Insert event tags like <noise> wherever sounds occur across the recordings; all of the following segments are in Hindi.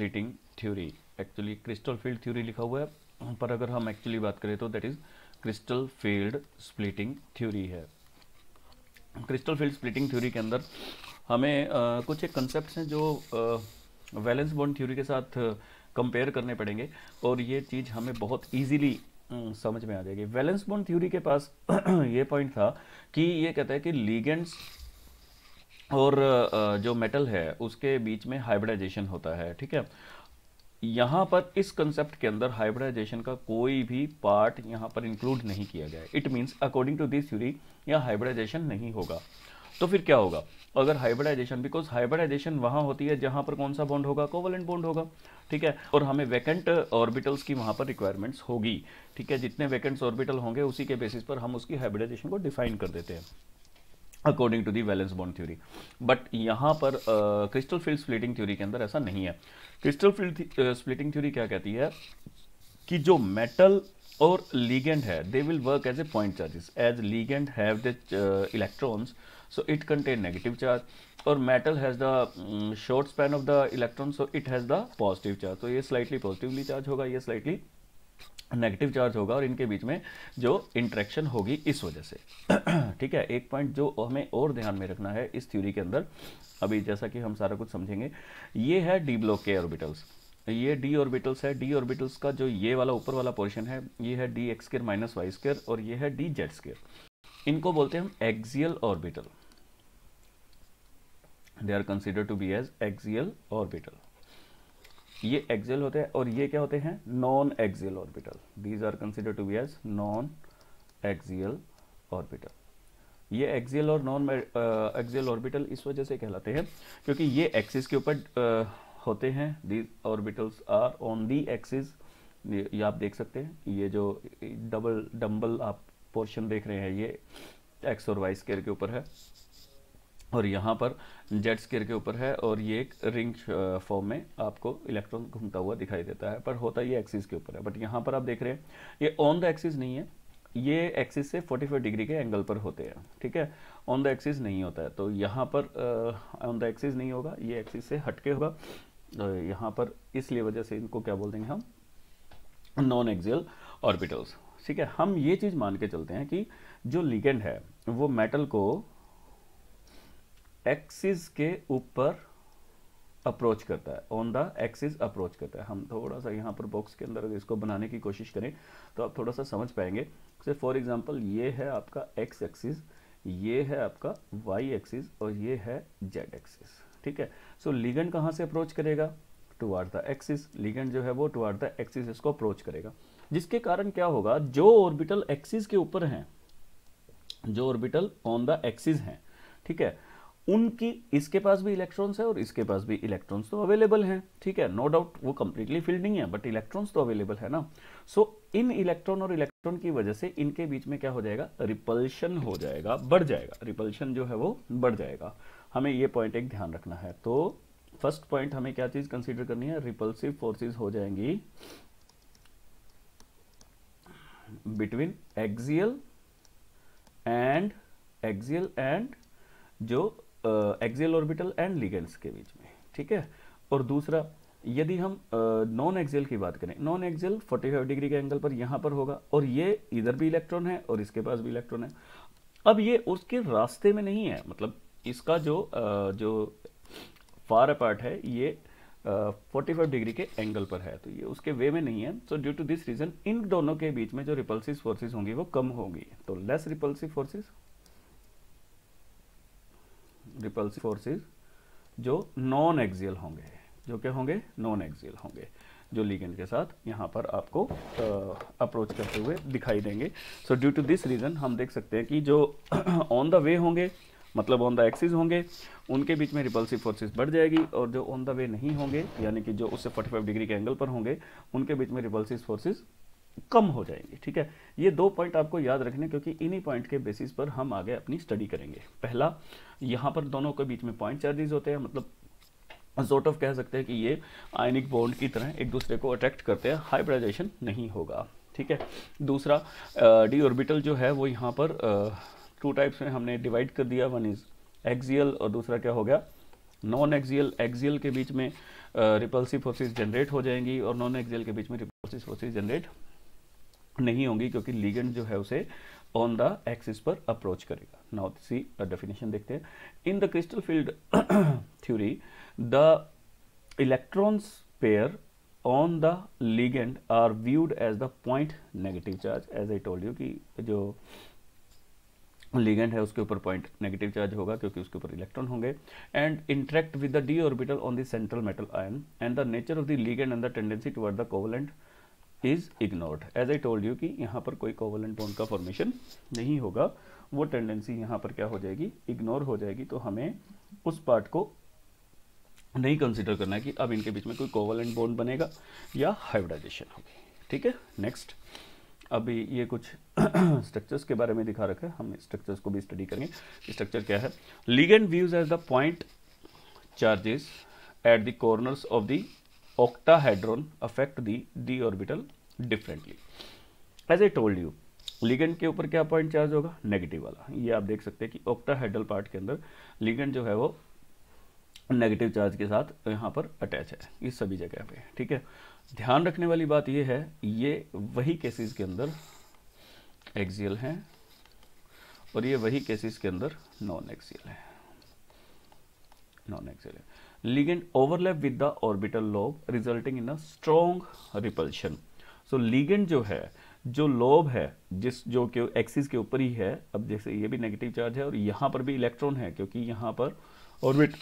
Splitting theory actually crystal field theory लिखा हुआ है पर अगर हम एक्चुअली बात करें तो that is crystal field splitting theory है क्रिस्टल फील्ड स्प्लिटिंग थ्योरी के अंदर हमें आ, कुछ एक कंसेप्ट हैं जो वैलेंस बॉन्ड थ्योरी के साथ कंपेयर करने पड़ेंगे और ये चीज़ हमें बहुत ईजीली समझ में आ जाएगी वैलेंस बॉन्ड थ्योरी के पास <clears throat> ये पॉइंट था कि ये कहता है कि लीगेंड्स और जो मेटल है उसके बीच में हाइब्रिडाइजेशन होता है ठीक है यहाँ पर इस कंसेप्ट के अंदर हाइब्रिडाइजेशन का कोई भी पार्ट यहाँ पर इंक्लूड नहीं किया गया it means according to this theory यहाँ हाइब्रिडाइजेशन नहीं होगा तो फिर क्या होगा अगर हाइब्रिडाइजेशन बिकॉज हाइब्रिडाइजेशन वहाँ होती है जहाँ पर कौन सा बॉन्ड होगा कोवलेंट बॉन्ड होगा ठीक है और हमें वैकेंट ऑर्बिटल्स की वहाँ पर रिक्वायरमेंट्स होगी ठीक है जितने वैकेंट्स ऑर्बिटल होंगे उसी के बेसिस पर हम उसकी हाइब्रिडाइजेशन को डिफाइन कर देते हैं according to the valence bond theory but यहाँ पर क्रिस्टल फील्ड स्प्लिटिंग थ्योरी के अंदर ऐसा नहीं है क्रिस्टल फील्ड स्प्लिटिंग थ्योरी क्या कहती है कि जो मेटल और लीगेंड है they will work as a point charges as ligand have the electrons so it contain negative charge और metal has the short span of the electron so it has the positive charge तो ये स्लाइटली पॉजिटिवली चार्ज होगा ये स्लाइटली नेगेटिव चार्ज होगा और इनके बीच में जो इंट्रैक्शन होगी इस वजह से <clears throat> ठीक है एक पॉइंट जो हमें और ध्यान में रखना है इस थ्योरी के अंदर अभी जैसा कि हम सारा कुछ समझेंगे ये है डी ब्लॉक के ऑर्बिटल्स ये डी ऑर्बिटल्स है डी ऑर्बिटल्स का जो ये वाला ऊपर वाला पोर्शन है ये है D X square minus Y square और ये है डी जेड स्केयर इनको बोलते हैं हम axial orbital they are consider to be as axial orbital ये एक्सेल होते हैं और ये क्या होते हैं non axial orbital these are consider to be as non axial orbital ये एक्सेल और नॉन एक्सेल ऑर्बिटल इस वजह से कहलाते हैं क्योंकि ये एक्सिस के ऊपर होते हैं these orbitals are on the axis ये आप देख सकते हैं ये जो डबल डम्बल आप पोर्शन देख रहे हैं ये एक्स और वाई स्केयर के ऊपर है और यहाँ पर जेट स्केयर के ऊपर है और ये एक रिंग फॉर्म में आपको इलेक्ट्रॉन घूमता हुआ दिखाई देता है पर होता ये एक्सिस के ऊपर है बट यहाँ पर आप देख रहे हैं ये ऑन द एक्सिस नहीं है ये एक्सिस से 45 डिग्री के एंगल पर होते हैं ठीक है ऑन द एक्सिस नहीं होता है तो यहाँ पर ऑन द एक्सिस नहीं होगा ये एक्सिस से हटके होगा तो यहाँ पर इसलिए वजह से इनको क्या बोल देंगे हम नॉन एक्सियल ऑर्बिटल्स ठीक है हम ये चीज़ मान के चलते हैं कि जो लिगेंड है वो मेटल को एक्सिस के ऊपर अप्रोच करता है ऑन द एक्सिस अप्रोच करता है हम थोड़ा सा यहाँ पर बॉक्स के अंदर इसको बनाने की कोशिश करें तो आप थोड़ा सा समझ पाएंगे जैसे फॉर एग्जांपल ये है आपका एक्स एक्सिस ये है आपका वाई एक्सिस और ये है जेड एक्सिस ठीक है सो लीगन कहाँ से अप्रोच करेगा टुवार्ड द एक्सिस लीगन जो है वो टुवार्ड द एक्सिस इसको अप्रोच करेगा जिसके कारण क्या होगा जो ऑर्बिटल एक्सिस के ऊपर हैं जो ऑर्बिटल ऑन द एक्सिस हैं ठीक है उनकी इसके पास भी इलेक्ट्रॉन्स है और इसके पास भी इलेक्ट्रॉन्स तो अवेलेबल हैं ठीक है नो डाउट no वो कंप्लीटली फिल्ड नहीं है बट इलेक्ट्रॉन्स तो अवेलेबल है ना सो so, इन इलेक्ट्रॉन और इलेक्ट्रॉन की वजह से इनके बीच में क्या हो जाएगा रिपल्शन हो जाएगा बढ़ जाएगा रिपल्शन जो है वो बढ़ जाएगा हमें ये पॉइंट एक ध्यान रखना है तो फर्स्ट पॉइंट हमें क्या चीज कंसिडर करनी है रिपल्सिव फोर्सेज हो जाएंगी between axial and axial and जो एक्सियल ऑर्बिटल एंड लिगेंड्स के बीच में ठीक है और दूसरा यदि हम नॉन एक्सियल की बात करें नॉन एक्सियल 45 डिग्री के एंगल पर यहां पर होगा और ये इधर भी इलेक्ट्रॉन है और इसके पास भी इलेक्ट्रॉन है अब ये उसके रास्ते में नहीं है मतलब इसका जो uh, जो फार अपार्ट है ये फोर्टी फाइव डिग्री के एंगल पर है तो ये उसके वे में नहीं है so due to this reason इन दोनों के बीच में जो रिपल्सिव फोर्सेज होंगी वो कम होगी तो less repulsive forces repulsive forces जो नॉन एक्सियल होंगे जो क्या होंगे नॉन एक्सियल होंगे जो लीगेंड के साथ यहाँ पर आपको अप्रोच करते हुए दिखाई देंगे so due to this reason हम देख सकते हैं कि जो ऑन द वे होंगे मतलब ऑन द एक्सिस होंगे उनके बीच में रिपल्सिव फोर्सेस बढ़ जाएगी और जो ऑन द वे नहीं होंगे यानी कि जो उससे 45 डिग्री के एंगल पर होंगे उनके बीच में रिपल्सिव फोर्सेस कम हो जाएंगे ठीक है ये दो पॉइंट आपको याद रखने क्योंकि इन्हीं पॉइंट के बेसिस पर हम आगे अपनी स्टडी करेंगे पहला यहाँ पर दोनों के बीच में पॉइंट चार्जेस होते हैं मतलब जोट ऑफ कह सकते हैं कि ये आयनिक बॉन्ड की तरह एक दूसरे को अट्रैक्ट करते हैं हाइब्रिडाइजेशन नहीं होगा ठीक है दूसरा डी ऑर्बिटल जो है वो यहाँ पर टू टाइप्स में हमने डिवाइड कर दिया वन इज एक्सियल और दूसरा क्या हो गया नॉन एक्सियल एक्सियल के बीच में रिपल्सिव फोर्सेस जनरेट हो जाएंगी और नॉन एक्सियल के बीच में रिपल्सिव फोर्सेस जनरेट नहीं होंगी क्योंकि लीगेंड जो है उसे ऑन द एक्सिस पर अप्रोच करेगा नाउ सी डेफिनेशन देखते हैं in the crystal field theory the electrons pair on the ligand are viewed as the point negative charge as I told you कि जो लीगेंड है उसके ऊपर पॉइंट नेगेटिव चार्ज होगा क्योंकि उसके ऊपर इलेक्ट्रॉन होंगे and interact with the D orbital on the central metal ion and the nature of the ligand and the tendency toward the covalent is ignored as I told you कि यहाँ पर कोई कोवलेंट बॉन्ड का फॉर्मेशन नहीं होगा वो टेंडेंसी यहाँ पर क्या हो जाएगी इग्नोर हो जाएगी तो हमें उस पार्ट को नहीं कंसिडर करना है कि अब इनके बीच में कोई कोवलेंट बॉन्ड बनेगा या हाइब्रिडाइजेशन होगी ठीक है नेक्स्ट अभी ये कुछ स्ट्रक्चर्स <coughs> के बारे में दिखा रखा है हम स्ट्रक्चर्स को भी स्टडी करेंगे स्ट्रक्चर क्या है ligand views as the point charges at the corners of the octahedron affect the D orbital differently as a told you ligand के ऊपर क्या पॉइंट चार्ज होगा नेगेटिव वाला ये आप देख सकते हैं कि ऑक्टाहाइड्रल पार्ट के अंदर लिगेंड जो है वो नेगेटिव चार्ज के साथ यहाँ पर अटैच है इस सभी जगह पे ठीक है ध्यान रखने वाली बात ये है ये वही केसेस के अंदर एक्सियल हैं और ये वही केसेस के अंदर नॉन एक्सियल है नॉन एक्सियल है ligand overlap with the orbital lobe resulting in a strong repulsion so ligand जो है जो लोब है जिस जो कि एक्सिस के ऊपर ही है अब जैसे ये भी नेगेटिव चार्ज है और यहाँ पर भी इलेक्ट्रॉन है क्योंकि यहाँ पर ऑर्बिट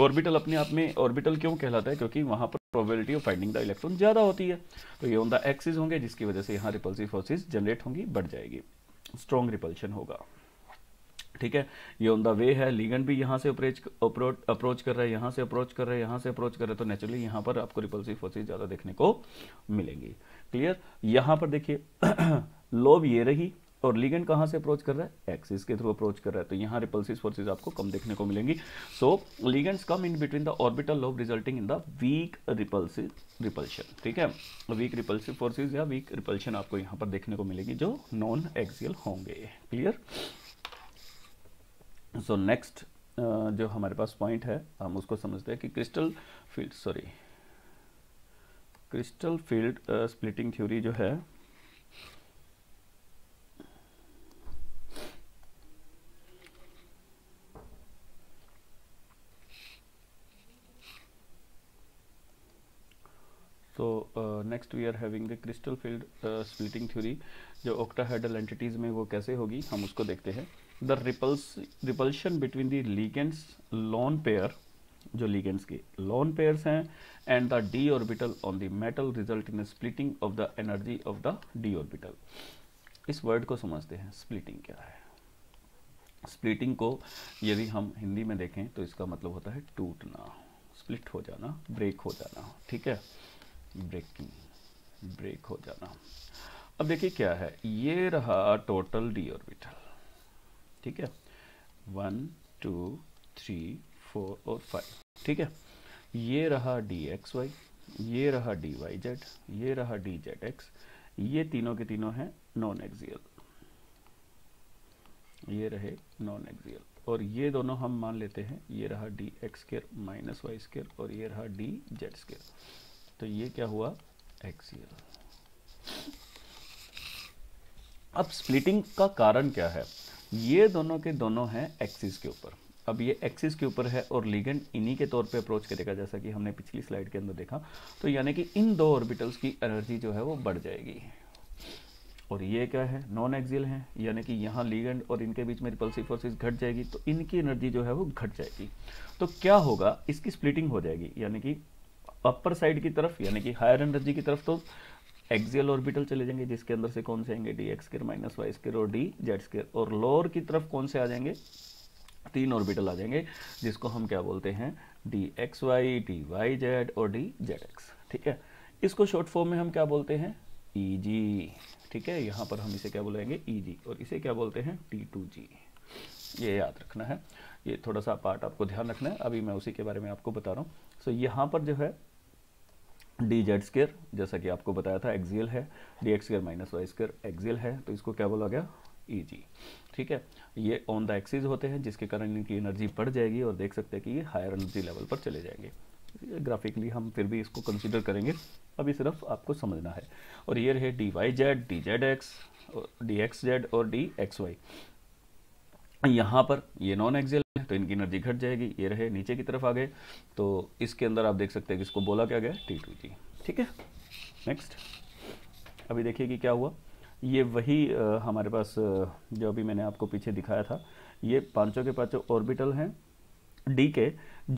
ऑर्बिटल अपने आप में ऑर्बिटल क्यों कहलाता है क्योंकि वहाँ पर probability of finding the electron ज़्यादा होती है तो ये ऑन द एक्सिस होंगे जिसकी वजह से यहाँ रिपल्सिव फोर्सेज जनरेट होंगी बढ़ जाएगी स्ट्रॉन्ग रिपल्शन होगा ठीक है ये ऑन द वे है लीगन भी यहाँ से अप्रोच अप्रोच कर रहा है यहाँ से अप्रोच कर रहा है यहाँ से अप्रोच कर रहा है तो नेचुरली यहाँ पर आपको रिपल्सिव फोर्सेज ज़्यादा देखने को मिलेंगी क्लियर यहाँ पर देखिए लोब <clears throat> ये रही और लीगन कहाँ से अप्रोच कर रहा है एक्सिस के थ्रू अप्रोच कर रहा है तो यहाँ रिपल्सिव फोर्सेज आपको कम देखने को मिलेंगी so ligand come in between the orbital lobe resulting in the weak repulsive repulsion ठीक है वीक रिपल्सिव फोर्सेज या वीक रिपल्शन आपको यहाँ पर देखने को मिलेगी जो नॉन एक्सियल होंगे क्लियर सो नेक्स्ट uh, जो हमारे पास पॉइंट है हम उसको समझते हैं कि crystal field sorry crystal field splitting theory जो है so next we are having the crystal field splitting theory जो octahedral एंटिटीज में वो कैसे होगी हम उसको देखते हैं the repulse, repulsion between the ligands lone pair जो ligands के lone pairs हैं and the d orbital on the metal result in a splitting of the energy of the d orbital इस word को समझते हैं splitting क्या है स्प्लिटिंग को यदि हम हिंदी में देखें तो इसका मतलब होता है टूटना स्प्लिट हो जाना ब्रेक हो जाना ठीक है ब्रेकिंग ब्रेक हो जाना अब देखिए क्या है ये रहा टोटल डी ऑर्बिटल ठीक है वन टू थ्री फोर और फाइव ठीक है ये रहा डी एक्स वाई ये रहा डी वाई जेड ये रहा डी जेड एक्स ये तीनों के तीनों हैं नॉन एक्सियल ये रहे नॉन एक्सियल और ये दोनों हम मान लेते हैं ये रहा D X square minus Y square और ये रहा डी जेड स्केयर तो ये क्या हुआ एक्सियल अब स्प्लिटिंग का कारण क्या है ये दोनों के दोनों हैं एक्सिस के ऊपर अब ये एक्सिस के ऊपर है और लिगेंड इन्हीं के तौर पे अप्रोच करेगा जैसा कि हमने पिछली स्लाइड के अंदर देखा तो यानी कि इन दो ऑर्बिटल्स की एनर्जी जो है वो बढ़ जाएगी और ये क्या है नॉन एक्सिल है यानी कि यहाँ लीगेंड और इनके बीच में रिपल्सिव फोर्सेस घट जाएगी तो इनकी एनर्जी जो है वो घट जाएगी तो क्या होगा इसकी स्प्लिटिंग हो जाएगी यानी कि अपर साइड की तरफ यानी कि हायर एनर्जी की तरफ तो एक्सियल ऑर्बिटल चले जाएंगे जिसके अंदर से कौन से आएंगे D X square minus Y square और डी जेड स्केयर और लोअर की तरफ कौन से आ जाएंगे तीन ऑर्बिटल आ जाएंगे जिसको हम क्या बोलते हैं D X Y D Y Z और डी जेड एक्स ठीक है इसको शॉर्ट फॉर्म में हम क्या बोलते हैं ई e जी ठीक है यहाँ पर हम इसे क्या बोलेंगे ई e जी और इसे क्या बोलते हैं टी टू जी ये याद रखना है ये थोड़ा सा पार्ट आपको ध्यान रखना है अभी मैं उसी के बारे में आपको बता रहा हूँ सो यहाँ पर जो है डी जेड स्केयर जैसा कि आपको बताया था एक्जियल है D X square minus Y square axial है तो इसको क्या बोला गया ई e जी ठीक है ये ऑन द एक्सिस होते हैं जिसके कारण इनकी एनर्जी बढ़ जाएगी और देख सकते हैं कि ये हायर एनर्जी लेवल पर चले जाएंगे ग्राफिकली हम फिर भी इसको कंसिडर करेंगे अभी सिर्फ आपको समझना है और ये रहे D Y Z D Z X D X Z और डी एक्स वाई यहाँ पर ये नॉन एक्जियल तो इनकी एनर्जी घट जाएगी ये रहे नीचे की तरफ आ गए तो इसके अंदर आप देख सकते हैं कि इसको बोला क्या गया टी टू जी ठीक है नेक्स्ट अभी देखिए कि क्या हुआ ये वही आ, हमारे पास जो अभी मैंने आपको पीछे दिखाया था ये पांचों के पांचों ऑर्बिटल हैं डी के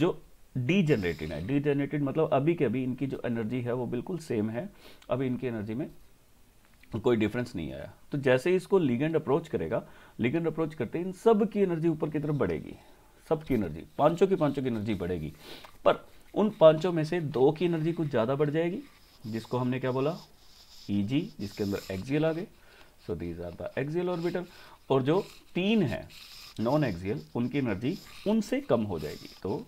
जो डी जनरेटेड है डी जनरेटेड मतलब अभी के अभी इनकी जो एनर्जी है वो बिल्कुल सेम है अभी इनकी एनर्जी में कोई डिफरेंस नहीं आया तो जैसे ही इसको लीगेंड अप्रोच करेगा लीगेंड अप्रोच करते इन सब की एनर्जी ऊपर की तरफ बढ़ेगी सबकी एनर्जी पांचों की पांचों की एनर्जी बढ़ेगी पर उन पाँचों में से दो की एनर्जी कुछ ज़्यादा बढ़ जाएगी जिसको हमने क्या बोला ई जी जिसके अंदर एक्जियल आ गए so these are the axial orbital और जो तीन है नॉन एक्जियल उनकी एनर्जी उनसे कम हो जाएगी तो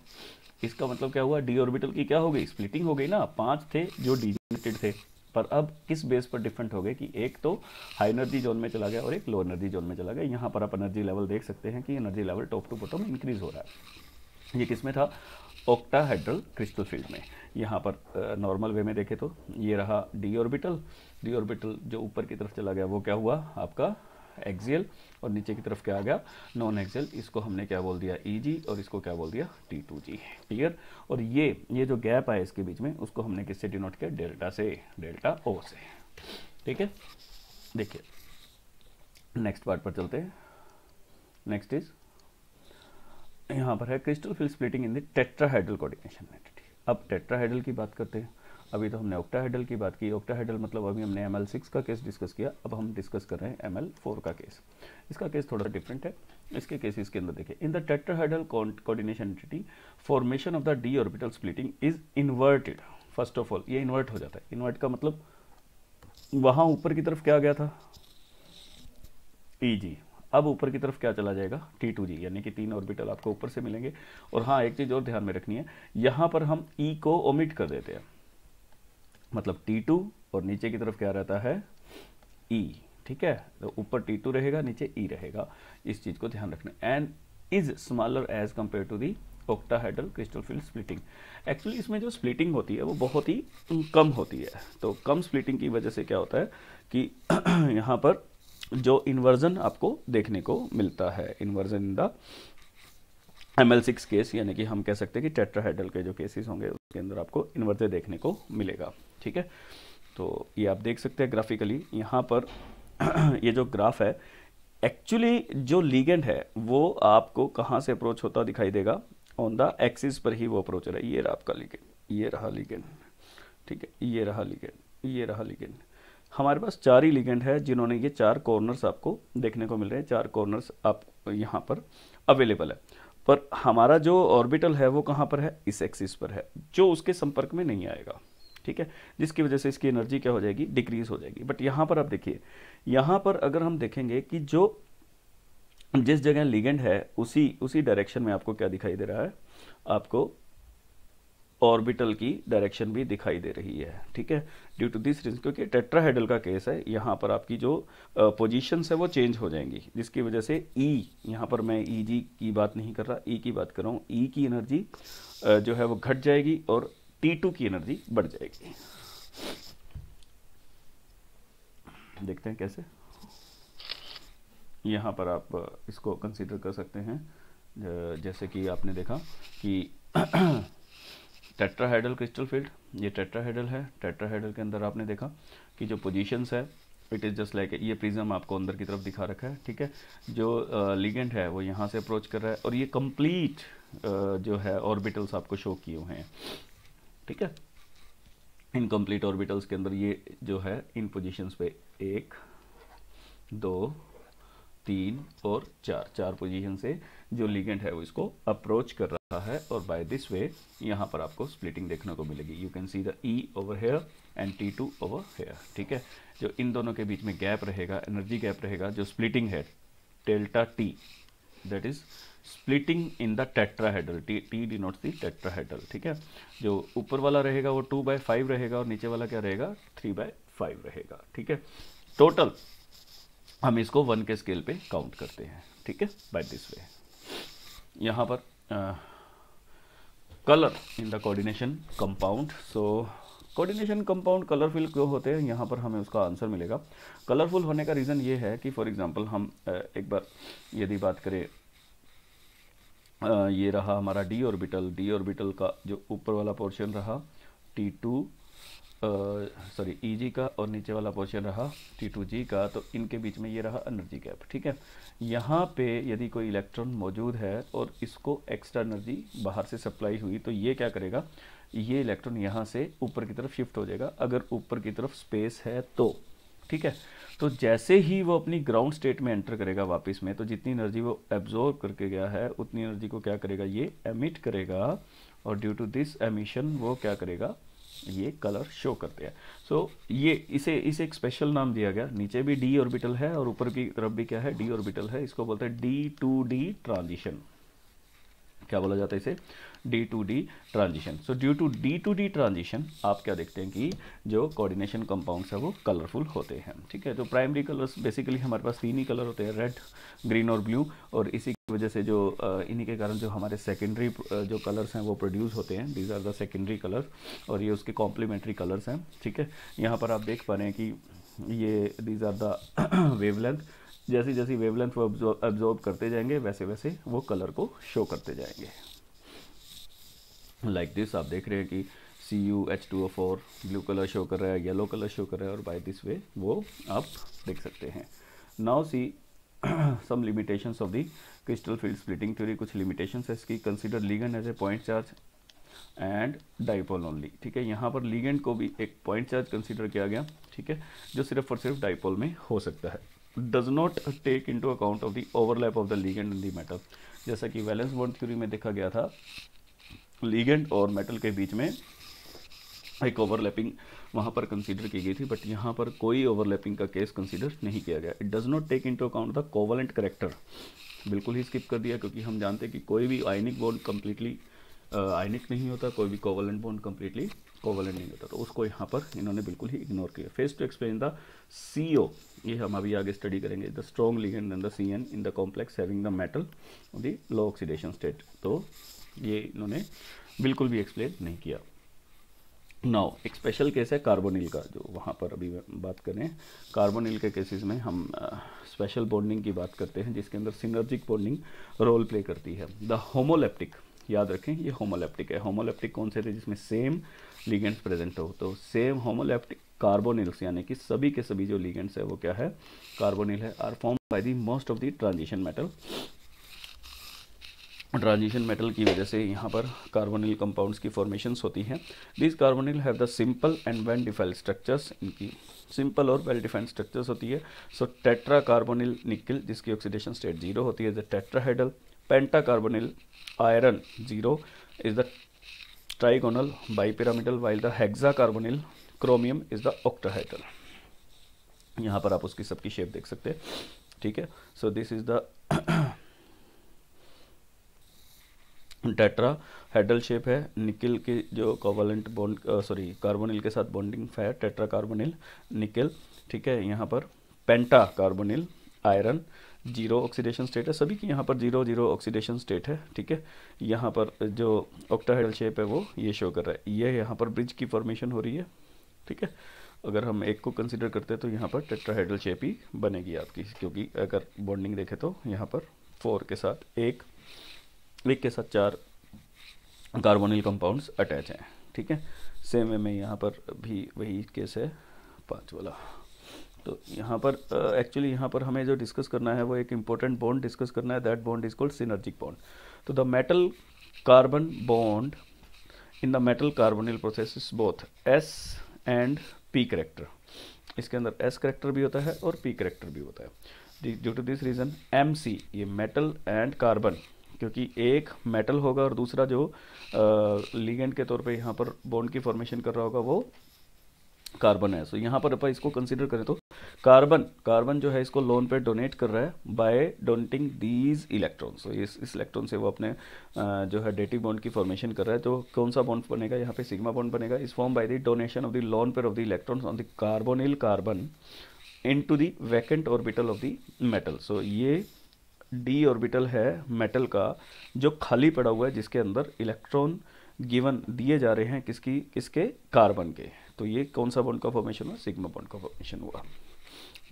इसका मतलब क्या हुआ डी ऑर्बिटल की क्या हो गई स्प्लिटिंग हो गई ना पांच थे जो डिजनेटेड थे पर अब किस बेस पर डिफरेंट हो गए कि एक तो हाई एनर्जी जोन में चला गया और एक लो एनर्जी जोन में चला गया यहाँ पर आप एनर्जी लेवल देख सकते हैं कि energy level top to bottom increase हो रहा है ये किस में था ऑक्टाहाइड्रल क्रिस्टल फील्ड में यहाँ पर नॉर्मल वे में देखे तो ये रहा डी ऑर्बिटल डी ऑर्बिटल जो ऊपर की तरफ चला गया वो क्या हुआ आपका एक्जियल और नीचे की तरफ क्या आ गया नॉन एक्सल इसको हमने क्या बोल दिया ई e और इसको क्या बोल दिया टी टू जी क्लियर और ये ये जो गैप आया इसके बीच में उसको हमने किससे डिनोट किया डेल्टा से डेल्टा ओ से ठीक है देखिए नेक्स्ट पार्ट पर चलते हैं नेक्स्ट इज यहाँ पर है crystal field splitting in the tetrahedral coordination entity अब टेट्राहाइड्रल की बात करते हैं अभी तो हमने हेडल की बात की हेडल मतलब अभी हमने एम का केस डिस्कस किया अब हम डिस्कस कर रहे हैं एम का केस इसका केस थोड़ा डिफरेंट है इसके केसेस के अंदर देखिए in the hedral coordination entity formation of the D orbital splitting is inverted first of all ये इन्वर्ट हो जाता है इन्वर्ट का मतलब वहाँ ऊपर की तरफ क्या गया था ई e जी अब ऊपर की तरफ क्या चला जाएगा टी टू जी यानी कि तीन ऑर्बिटल आपको ऊपर से मिलेंगे और हाँ एक चीज़ और ध्यान में रखनी है यहां पर हम ई e को ओमिट कर देते हैं मतलब T2 और नीचे की तरफ क्या रहता है E ठीक है तो ऊपर T2 रहेगा नीचे E रहेगा इस चीज़ को ध्यान रखना and is smaller as compared to the octahedral crystal field splitting actually इसमें जो स्प्लिटिंग होती है वो बहुत ही कम होती है तो कम स्प्लिटिंग की वजह से क्या होता है कि <clears throat> यहाँ पर जो इन्वर्जन आपको देखने को मिलता है inversion in the M L six case यानी कि हम कह सकते हैं कि हेडल के जो केसेस होंगे उसके अंदर आपको इन्वर्टर देखने को मिलेगा ठीक है तो ये आप देख सकते हैं ग्राफिकली यहाँ पर <clears throat> ये जो ग्राफ है एक्चुअली जो लीगेंड है वो आपको कहाँ से अप्रोच होता दिखाई देगा ऑन द एक्सिस पर ही वो अप्रोच रहा है ये रहा आपका लीगेंड ये रहा लीगेंड ठीक है ये रहा लीगेंड ये रहा लीगेंड हमारे पास चार ही लीगेंड है जिन्होंने ये चार कॉर्नर्स आपको देखने को मिल रहे हैं चार कॉर्नर्स आप यहाँ पर अवेलेबल है पर हमारा जो ऑर्बिटल है वो कहाँ पर है इस एक्सिस पर है जो उसके संपर्क में नहीं आएगा ठीक है जिसकी वजह से इसकी एनर्जी क्या हो जाएगी डिक्रीज हो जाएगी बट यहाँ पर आप देखिए यहाँ पर अगर हम देखेंगे कि जो जिस जगह लिगेंड है उसी उसी डायरेक्शन में आपको क्या दिखाई दे रहा है आपको ऑर्बिटल की डायरेक्शन भी दिखाई दे रही है ठीक है ड्यू टू दिस रीजन क्योंकि टेट्राहेड्रल का केस है यहाँ पर आपकी जो पोजीशंस uh, है वो चेंज हो जाएंगी जिसकी वजह से ई e, यहाँ पर मैं ई e जी की बात नहीं कर रहा ई e की बात कर रहा हूँ ई e की एनर्जी uh, जो है वो घट जाएगी और टी टू की एनर्जी बढ़ जाएगी देखते हैं कैसे यहाँ पर आप इसको कंसिडर कर सकते हैं जैसे कि आपने देखा कि <clears throat> टेट्राहेडल क्रिस्टल फील्ड ये हेडल है टेट्राहेडल के अंदर आपने देखा कि जो पोजीशंस है इट इज़ जस्ट लाइक ये प्रिज्म आपको अंदर की तरफ दिखा रखा है ठीक है जो uh, है वो यहाँ से अप्रोच कर रहा है और ये कंप्लीट जो है ऑर्बिटल्स आपको शो किए हुए हैं ठीक है इनकम्प्लीट ऑर्बिटल्स के अंदर ये जो है इन पोजिशन पे एक दो तीन और चार चार पोजिशन से जो लीगेंट है वो इसको अप्रोच कर रहा होता है और बाय दिस वे यहाँ पर आपको स्प्लिटिंग देखने को मिलेगी you can see the E over here and T two over here ठीक है जो इन दोनों के बीच में गैप रहेगा एनर्जी गैप रहेगा जो स्प्लिटिंग है delta T that is splitting in the tetrahedral T T D not the tetrahedral ठीक है जो ऊपर वाला रहेगा वो टू बाय फाइव रहेगा और नीचे वाला क्या रहेगा थ्री बाय फाइव रहेगा ठीक है टोटल हम इसको वन के स्केल पे काउंट करते हैं ठीक है बाय दिस वे यहाँ पर आ, colour in the coordination compound so coordination compound colourful क्यों होते हैं यहाँ पर हमें उसका आंसर मिलेगा कलरफुल होने का रीज़न ये है कि फॉर एग्जांपल हम एक बार यदि बात करें ये रहा हमारा डी ऑर्बिटल डी ऑर्बिटल का जो ऊपर वाला पोर्शन रहा T two sorry E G का और नीचे वाला पोर्शन रहा टी टू जी का तो इनके बीच में ये रहा एनर्जी गैप ठीक है यहाँ पे यदि कोई इलेक्ट्रॉन मौजूद है और इसको एक्स्ट्रा एनर्जी बाहर से सप्लाई हुई तो ये क्या करेगा ये इलेक्ट्रॉन यहाँ से ऊपर की तरफ शिफ्ट हो जाएगा अगर ऊपर की तरफ स्पेस है तो ठीक है तो जैसे ही वो अपनी ग्राउंड स्टेट में एंटर करेगा वापस में तो जितनी एनर्जी वो एब्जॉर्व करके गया है उतनी एनर्जी को क्या करेगा ये एमिट करेगा और ड्यू टू दिस एमिशन वो क्या करेगा ये कलर शो करते हैं सो so, ये इसे इसे एक स्पेशल नाम दिया गया नीचे भी डी ऑर्बिटल है और ऊपर की तरफ भी क्या है डी ऑर्बिटल है इसको बोलते हैं डी टू डी ट्रांजिशन क्या बोला जाता है इसे D to D transition so due to D to D transition आप क्या देखते हैं कि जो कोऑर्डिनेशन कंपाउंड्स है वो कलरफुल होते हैं ठीक है तो प्राइमरी कलर्स बेसिकली हमारे पास तीन ही कलर होते हैं रेड ग्रीन और ब्लू और इसी की वजह से जो इन्हीं के कारण जो हमारे सेकेंडरी जो कलर्स हैं वो प्रोड्यूस होते हैं these are the secondary colour और ये उसके कॉम्प्लीमेंट्री कलर्स हैं ठीक है यहाँ पर आप देख पा रहे हैं कि ये दीज आर द वेवलेंथ जैसी जैसी वेवलेंथ वो एब्जॉर्ब करते जाएंगे वैसे वैसे वो कलर को शो करते जाएंगे लाइक like दिस आप देख रहे हैं कि C U H two O four blue colour show कर रहा है येलो कलर शो कर रहा है और बाय दिस वे वो आप देख सकते हैं now see some limitation of the crystal field splitting theory कुछ लिमिटेशन है इसकी consider ligand as a point charge and dipole only ठीक है यहाँ पर लीगेंट को भी एक पॉइंट चार्ज कंसिडर किया गया ठीक है जो सिर्फ और सिर्फ डाइपोल में हो सकता है not take into account of the overlap of the ligand in the metal जैसा कि वैलेंस बॉन्ड थ्योरी में देखा गया था लीगेंड और मेटल के बीच में एक ओवरलैपिंग वहाँ पर कंसीडर की गई थी बट यहाँ पर कोई ओवरलैपिंग का केस कंसीडर नहीं किया गया it does not take to account the covalent character बिल्कुल ही स्किप कर दिया क्योंकि हम जानते हैं कि कोई भी आयनिक बॉन्ड कम्प्लीटली आयनिक नहीं होता कोई भी कोवलेंट बॉन्ड कम्प्लीटली कोवलेंट नहीं होता तो उसको यहाँ पर इन्होंने बिल्कुल ही इग्नोर किया fails to explain the C O ये हम अभी आगे स्टडी करेंगे the strong ligand and the C N in the complex having the metal the low oxidation state तो ये इन्होंने बिल्कुल भी एक्सप्लेन नहीं किया नाउ एक स्पेशल केस है कार्बोनिल का जो वहाँ पर अभी बात करें कार्बोनिल के केसेस में हम स्पेशल uh, बॉन्डिंग की बात करते हैं जिसके अंदर सिनर्जिक बॉन्डिंग रोल प्ले करती है द होमोलेप्टिक याद रखें ये होमोलेप्टिक है होमोलेप्टिक कौन से थे जिसमें सेम uh, लिगेंड्स प्रेजेंट हो तो सेम होमोलेप्टिक कार्बोनिल्स यानी कि सभी के सभी जो लीगेंट्स है वो क्या है कार्बोनिल है are form by the most of the transition metal transition metal की वजह से यहाँ पर कार्बोनिल कंपाउंड्स की फॉर्मेशंस होती हैं this carbonyl have the simple and well defined structures इनकी सिंपल और वेल डिफाइंड स्ट्रक्चर्स होती है सो टेट्रा कार्बोनिल निकल जिसकी ऑक्सीडेशन स्टेट जीरो होती है the tetrahedral penta carbonyl iron zero is the trigonal, bipyramidal, while the hexacarbonyl chromium is the octahedral. यहाँ पर आप उसकी सबकी शेप देख सकते हैं ठीक है so this is the tetrahedral shape है निकल के जो कोवलेंट बॉन्ड सॉरी कार्बोनिल के साथ बॉन्डिंग फायर टेट्रा कार्बोनिल निकल ठीक है यहाँ पर penta carbonyl iron zero oxidation state है सभी की यहाँ पर जीरो जीरो ऑक्सीडेशन स्टेट है ठीक है यहाँ पर जो ऑक्टाहेडल शेप है वो ये शो कर रहा है ये यहाँ पर ब्रिज की फॉर्मेशन हो रही है ठीक है अगर हम एक को कंसिडर करते हैं तो यहाँ पर टेट्राहेड्रल शेप ही बनेगी आपकी क्योंकि अगर बॉन्डिंग देखें तो यहाँ पर फोर के साथ एक एक के साथ चार कार्बोनिल कंपाउंड्स अटैच हैं ठीक है सेम वे में यहाँ पर भी वही केस है पाँच वाला तो यहाँ पर एक्चुअली uh, यहाँ पर हमें जो डिस्कस करना है वो एक इम्पोर्टेंट बॉन्ड डिस्कस करना है that bond is called synergic bond तो the metal carbon bond in the metal carbonyl process is both S and P character इसके अंदर एस करेक्टर भी होता है और पी करेक्टर भी होता है due to this reason M C ये मेटल एंड कार्बन क्योंकि एक मेटल होगा और दूसरा जो लिगेंड के तौर पे यहाँ पर बॉन्ड की फॉर्मेशन कर रहा होगा वो कार्बन है सो so, यहाँ पर अपन इसको कंसिडर करें तो कार्बन कार्बन जो है इसको लोन पे डोनेट कर रहा है by donating these electron so इस इस इलेक्ट्रॉन से वो अपने जो है डेटिव बॉन्ड की फॉर्मेशन कर रहा है तो कौन सा बॉन्ड बनेगा यहाँ पे सिग्मा बॉन्ड बनेगा is form by the donation of the lone pair of the electron on the carbonyl carbon into vacant orbital of the metal so ये डी ऑर्बिटल है मेटल का जो खाली पड़ा हुआ है जिसके अंदर इलेक्ट्रॉन गिवन दिए जा रहे हैं किसकी किसके कार्बन के तो ये कौन सा बॉन्ड का फॉर्मेशन हुआ सिग्मा बॉन्ड का फॉर्मेशन हुआ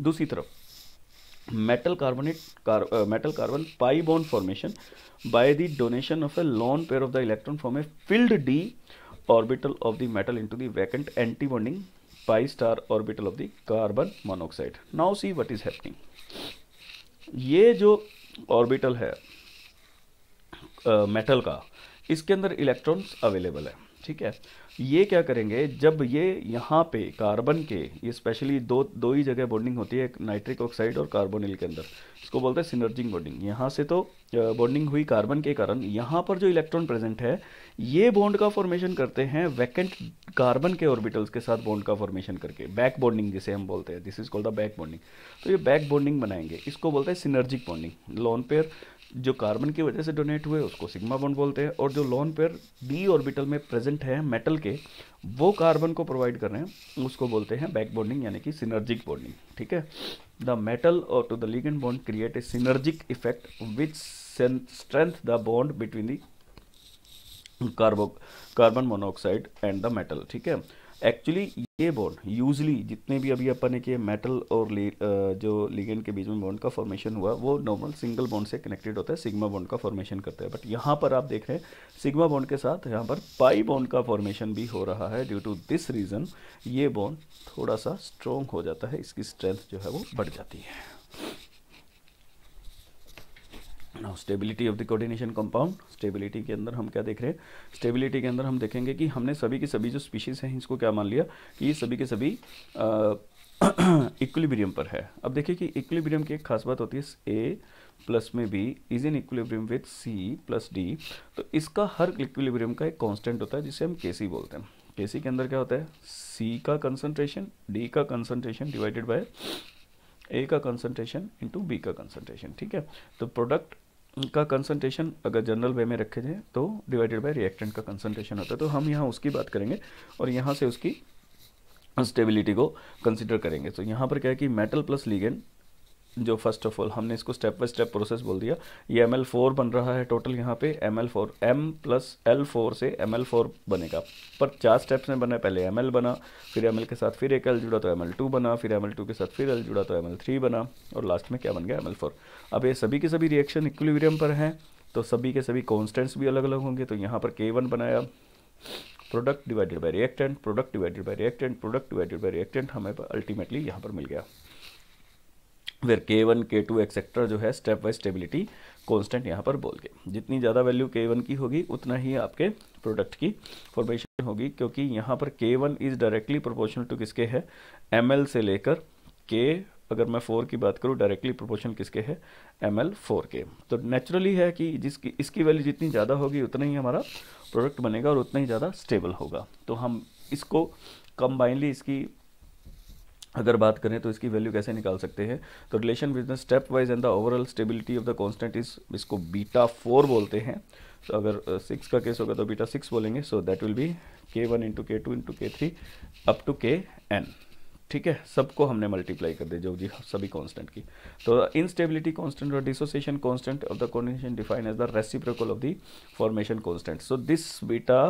दूसरी तरफ metal carbonate metal carbon pi bond formation by the donation of a lone pair of the electron form a filled D orbital of the metal into the vacant anti bonding pi star orbital of the carbon monoxide now see what is happening ये जो ऑर्बिटल है मेटल uh, का इसके अंदर इलेक्ट्रॉन्स अवेलेबल है ठीक है ये क्या करेंगे जब ये यहाँ पे कार्बन के ये स्पेशली दो दो ही जगह बॉन्डिंग होती है एक नाइट्रिक ऑक्साइड और कार्बोनिल के अंदर इसको बोलते हैं सिनर्जिंग बॉन्डिंग यहाँ से तो बॉन्डिंग हुई कार्बन के कारण यहाँ पर जो इलेक्ट्रॉन प्रेजेंट है ये बॉन्ड का फॉर्मेशन करते हैं वैकेंट कार्बन के ऑर्बिटल्स के साथ बॉन्ड का फॉर्मेशन करके बैक बॉन्डिंग जिसे हम बोलते हैं this is called the back bonding तो ये बैक बॉन्डिंग बनाएंगे इसको बोलते हैं सिनर्जिक बॉन्डिंग लोन पेयर जो कार्बन की वजह से डोनेट हुए उसको सिग्मा बॉन्ड बोलते हैं और जो लोन पेयर डी ऑर्बिटल में प्रेजेंट है मेटल के वो कार्बन को प्रोवाइड कर रहे हैं उसको बोलते हैं बैक बॉन्डिंग यानी कि सिनर्जिक बॉन्डिंग ठीक है द मेटल और to the ligand bond create a synergic effect which strength the bond between the carbo carbon monoxide and the metal ठीक है एक्चुअली ये बॉन्ड यूजली जितने भी अभी अपन ने किए मेटल और ले, जो लिगेंड के बीच में बॉन्ड का फॉर्मेशन हुआ वो नॉर्मल सिंगल बॉन्ड से कनेक्टेड होता है सिग्मा बॉन्ड का फॉर्मेशन करता है बट यहाँ पर आप देख रहे हैं सिग्मा बॉन्ड के साथ यहाँ पर पाई बॉन्ड का फॉर्मेशन भी हो रहा है ड्यू टू दिस रीज़न ये बॉन्ड थोड़ा सा स्ट्रॉन्ग हो जाता है इसकी स्ट्रेंथ जो है वो बढ़ जाती है now stability of the coordination compound stability के अंदर हम क्या देख रहे हैं स्टेबिलिटी के अंदर हम देखेंगे कि हमने सभी के सभी जो स्पीशीज़ हैं इसको क्या मान लिया कि ये सभी के सभी इक्विलिब्रियम <clears throat> पर है अब देखिए कि इक्विलिब्रियम की एक खास बात होती है ए प्लस में B is in equilibrium with C plus D तो इसका हर इक्विलिब्रियम का एक कॉन्स्टेंट होता है जिसे हम सी बोलते हैं सी के अंदर क्या होता है सी का कंसंट्रेशन डी का कंसंट्रेशन डिवाइडेड बाय ए का कंसंट्रेशन इंटू बी का कंसंट्रेशन ठीक है तो प्रोडक्ट का कंसनट्रेशन अगर जनरल वे में रखे जाए तो डिवाइडेड बाय रिएक्टेंट का कंसनट्रेशन होता है तो हम यहाँ उसकी बात करेंगे और यहाँ से उसकी स्टेबिलिटी को कंसिडर करेंगे तो यहाँ पर क्या है कि मेटल प्लस लीगेंड जो फर्स्ट ऑफ ऑल हमने इसको स्टेप बाय स्टेप प्रोसेस बोल दिया ये एम एल फोर बन रहा है टोटल यहाँ पे M L four M plus L four से एम एल फोर बनेगा पर चार स्टेप्स में बना पहले एम एल बना फिर एम एल के साथ फिर एक एल जुड़ा तो एम एल टू बना फिर एम एल टू के साथ फिर एल जुड़ा तो एम एल थ्री बना और लास्ट में क्या बन गया एम एल फोर अब ये सभी के सभी रिएक्शन इक्विलिब्रियम पर हैं तो सभी के सभी कॉन्स्टेंट्स भी अलग अलग होंगे तो यहाँ पर के वन बनाया product divided by reactant product divided by reactant product divided by reactant हमें अल्टीमेटली यहाँ पर मिल गया फिर के वन के टू एक्सेट्रा जो है स्टेप बाई स्टेबिलिटी कॉन्स्टेंट यहाँ पर बोल के जितनी ज़्यादा वैल्यू के वन की होगी उतना ही आपके प्रोडक्ट की फॉर्मेशन होगी क्योंकि यहाँ पर K one is directly proportional to किसके है एम से लेकर के अगर मैं फोर की बात करूँ डायरेक्टली प्रोपोर्शन किसके है एम एल फोर के तो नेचुरली है कि जिसकी इसकी वैल्यू जितनी ज़्यादा होगी उतना ही हमारा प्रोडक्ट बनेगा और उतना ही ज़्यादा स्टेबल होगा तो हम इसको कंबाइनली इसकी अगर बात करें तो इसकी वैल्यू कैसे निकाल सकते हैं तो relation business step wise and the overall stability of the constant is इसको बीटा फोर बोलते हैं तो अगर सिक्स का केस होगा तो बीटा सिक्स बोलेंगे so that will be K one into K two into K three up to K N ठीक है सबको हमने मल्टीप्लाई कर दिया जो जी सभी कांस्टेंट की तो इनस्टेबिलिटी कांस्टेंट और dissociation constant of the condition define as the reciprocal of the formation constant so this beta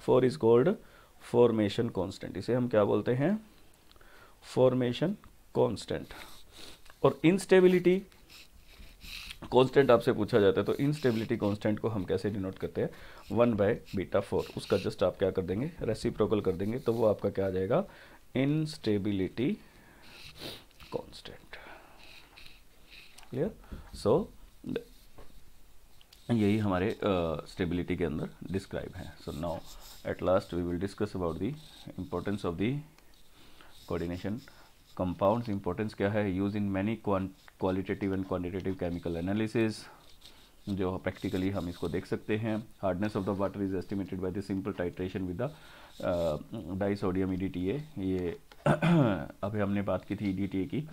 four is called formation constant इसे हम क्या बोलते हैं फॉर्मेशन कांस्टेंट और इनस्टेबिलिटी कांस्टेंट आपसे पूछा जाता है तो इनस्टेबिलिटी कांस्टेंट को हम कैसे डिनोट करते हैं वन बाय बीटा फोर उसका जस्ट आप क्या कर देंगे रेसिप्रोकल कर देंगे तो वो आपका क्या आ जाएगा इनस्टेबिलिटी कांस्टेंट क्लियर सो यही हमारे स्टेबिलिटी uh, के अंदर डिस्क्राइब है so now at last we will discuss about the importance of the coordination compounds importance क्या है use in many qualitative and quantitative chemical analysis जो प्रैक्टिकली हम इसको देख सकते हैं hardness of the water is estimated by the simple titration with the disodium E ये <clears throat> अभी हमने बात की थी ई e की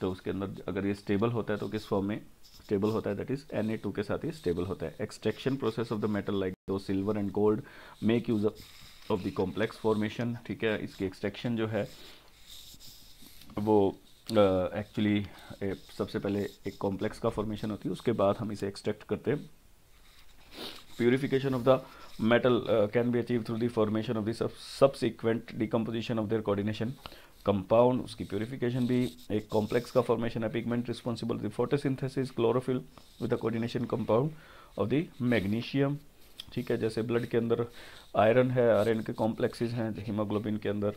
तो उसके अंदर अगर ये स्टेबल होता है तो किस फॉर्म में स्टेबल होता है दैट इज एन के साथ ही स्टेबल होता है extraction process of the metal like दो silver and gold make use of the complex formation ठीक है इसकी एक्सट्रैक्शन जो है वो एक्चुअली uh, सबसे पहले एक कॉम्प्लेक्स का फॉर्मेशन होती है उसके बाद हम इसे एक्सट्रैक्ट करते हैं purification of the metal can be achieve through the formation of the the decomposition of decomposition of their compound उसकी प्योरिफिकेशन भी एक कॉम्प्लेक्स का फॉर्मेशन है pigment responsible the photosynthesis chlorophyll with the coordination compound of the magnesium ठीक है जैसे ब्लड के अंदर आयरन है आयरन के कॉम्प्लेक्सेस हैं हीमोग्लोबिन के अंदर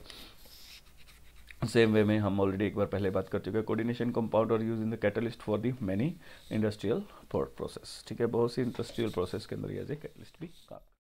सेम वे में हम ऑलरेडी एक बार पहले बात कर चुके हैं कोऑर्डिनेशन कंपाउंड और use in the catalyst for the many industrial process ठीक है बहुत सी इंडस्ट्रियल प्रोसेस के अंदर ये एज ए कैटलिस्ट भी काम